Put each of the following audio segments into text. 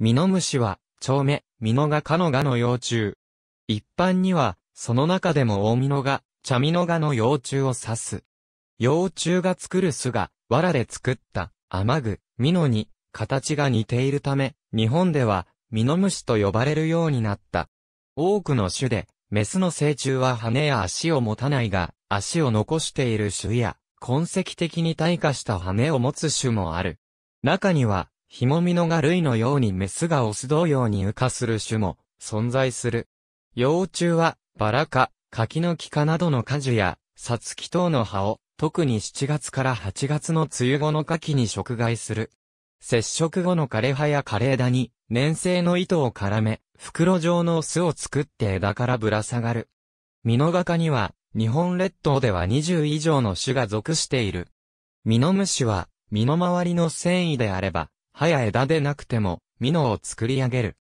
ミノムシは、蝶目、ミノガカノガの幼虫。一般には、その中でも大ミノガ、茶ミノガの幼虫を指す。幼虫が作る巣が、藁で作った、雨具、ミノに、形が似ているため、日本では、ミノムシと呼ばれるようになった。多くの種で、メスの成虫は羽や足を持たないが、足を残している種や、痕跡的に退化した羽を持つ種もある。中には、ヒモミノが類のようにメスがオス同様に羽化する種も存在する。幼虫は、バラ科、柿の木科などの果樹や、サツキ等の葉を、特に7月から8月の梅雨後の夏季に食害する。接触後の枯れ葉や枯れ枝に、粘性の糸を絡め、袋状の巣を作って枝からぶら下がる。ミノガ科には、日本列島では20以上の種が属している。ミノムシは、身の回りの繊維であれば、葉や枝でなくても、ミノを作り上げる。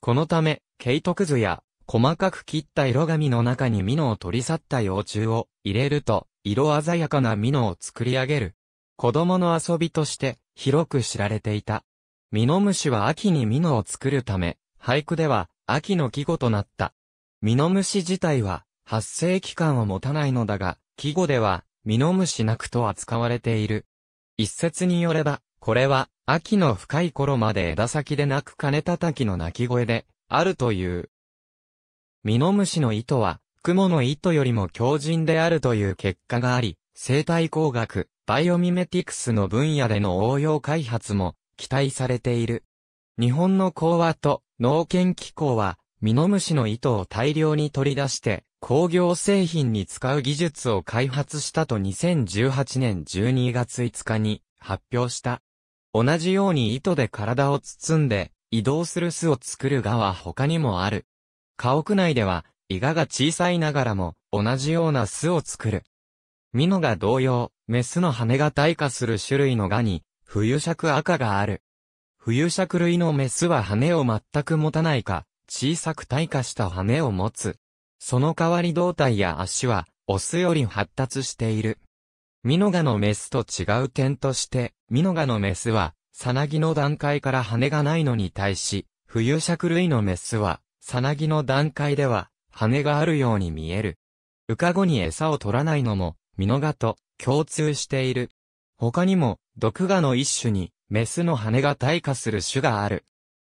このため、ケイトクズや、細かく切った色紙の中にミノを取り去った幼虫を入れると、色鮮やかなミノを作り上げる。子供の遊びとして、広く知られていた。ミノムシは秋にミノを作るため、俳句では、秋の季語となった。ミノムシ自体は、発生期間を持たないのだが、季語では、ミノムシなくと扱われている。一説によれば、これは、秋の深い頃まで枝先で鳴く金叩きの鳴き声で、あるという。ミノムシの糸は、クモの糸よりも強靭であるという結果があり、生態工学、バイオミメティクスの分野での応用開発も期待されている。日本の講和と農研機構は、ミノムシの糸を大量に取り出して、工業製品に使う技術を開発したと2018年12月5日に発表した。同じように糸で体を包んで、移動する巣を作る蛾は他にもある。家屋内では、イガが小さいながらも、同じような巣を作る。ミノが同様、メスの羽が退化する種類の蛾に、冬尺赤がある。冬尺類のメスは羽を全く持たないか、小さく退化した羽を持つ。その代わり胴体や足は、オスより発達している。ミノガのメスと違う点として、ミノガのメスは、サナギの段階から羽がないのに対し、浮遊尺類のメスは、サナギの段階では、羽があるように見える。浮かごに餌を取らないのも、ミノガと共通している。他にも、毒ガの一種に、メスの羽が退化する種がある。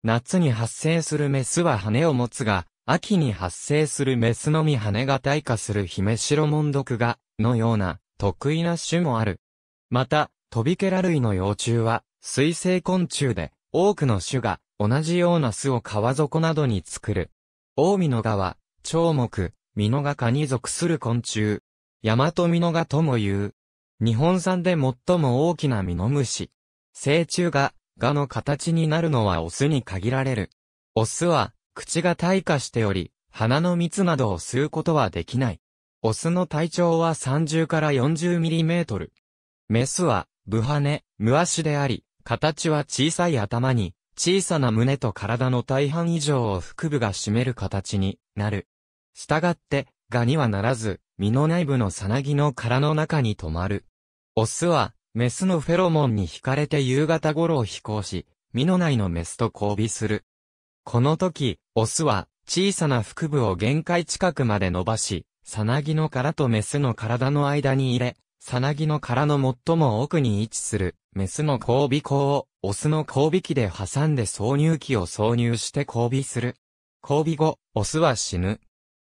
夏に発生するメスは羽を持つが、秋に発生するメスのみ羽が退化するヒメシロモン毒ガのような、得意な種もある。また、トビケラ類の幼虫は、水生昆虫で、多くの種が、同じような巣を川底などに作る。大ミのガは、長木、ミノガに属する昆虫。ヤマトミノとも言う。日本産で最も大きなミノムシ。成虫が、蛾の形になるのはオスに限られる。オスは、口が退化しており、花の蜜などを吸うことはできない。オスの体長は30から40ミリメートル。メスは、ブハネ、ムアシであり、形は小さい頭に、小さな胸と体の大半以上を腹部が占める形になる。従って、ガにはならず、身の内部のさなぎの殻の中に止まる。オスは、メスのフェロモンに惹かれて夕方頃を飛行し、身の内のメスと交尾する。この時、オスは、小さな腹部を限界近くまで伸ばし、さなぎの殻とメスの体の間に入れ、さなぎの殻の最も奥に位置する、メスの交尾口を、オスの交尾器で挟んで挿入器を挿入して交尾する。交尾後、オスは死ぬ。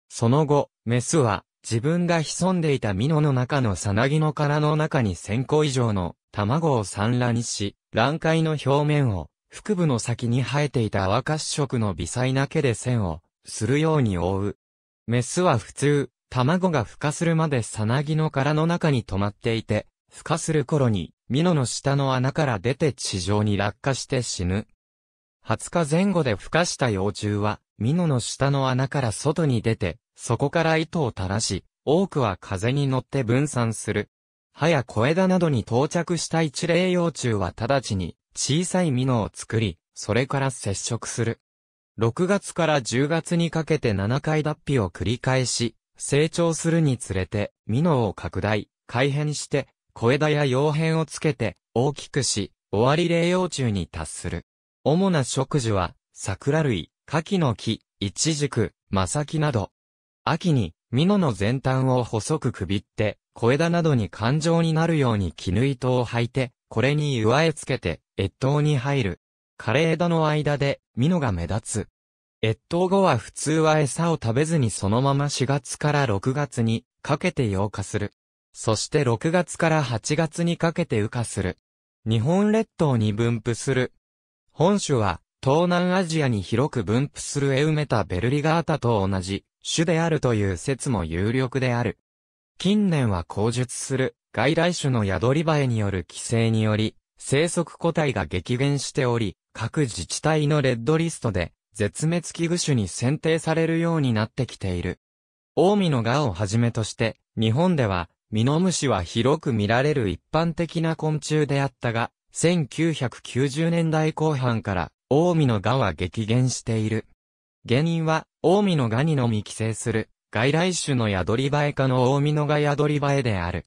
その後、メスは、自分が潜んでいたミノの中のさなぎの殻の中に1000個以上の卵を産卵し、卵塊の表面を、腹部の先に生えていた赤褐色の微細な毛で線を、するように覆う。メスは普通、卵が孵化するまでサナギの殻の中に止まっていて、孵化する頃に、ミノの下の穴から出て地上に落下して死ぬ。20日前後で孵化した幼虫は、ミノの下の穴から外に出て、そこから糸を垂らし、多くは風に乗って分散する。葉や小枝などに到着した一例幼虫は直ちに小さいミノを作り、それから接触する。6月から10月にかけて7回脱皮を繰り返し、成長するにつれて、ミノを拡大、改変して、小枝や葉片をつけて、大きくし、終わり霊幼虫に達する。主な植樹は、桜類、柿の木、一軸、マサキなど。秋に、ミノの前端を細くくびって、小枝などに感情になるように絹糸を履いて、これに湯あえつけて、越冬に入る。枯れ枝の間で、ミノが目立つ。越冬後は普通は餌を食べずにそのまま4月から6月にかけて養化する。そして6月から8月にかけて羽化する。日本列島に分布する。本種は東南アジアに広く分布するエウメタベルリガータと同じ種であるという説も有力である。近年は口述する外来種の宿り場エによる規制により生息個体が激減しており、各自治体のレッドリストで絶滅危惧種に選定されるようになってきている。オオミのガをはじめとして、日本では、ミノムシは広く見られる一般的な昆虫であったが、1990年代後半から、オオミのガは激減している。原因は、オオミのガにのみ寄生する、外来種のヤドリバエ科のオオミノガヤドリバエである。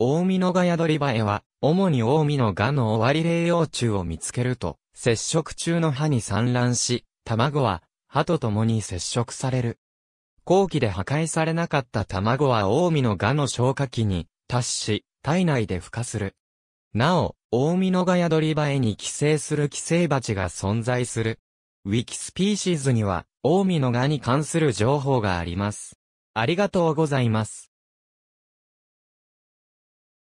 オオミノガヤドリバエは、主にオオミノガの終わり霊幼虫を見つけると、接触中の歯に産卵し、卵は、歯と共に接触される。後期で破壊されなかった卵は大海の蛾の消化器に達し、体内で孵化する。なお、大海の蛾ドリバエに寄生する寄生蜂が存在する。ウィキスピーシーズには、大海の蛾に関する情報があります。ありがとうございます。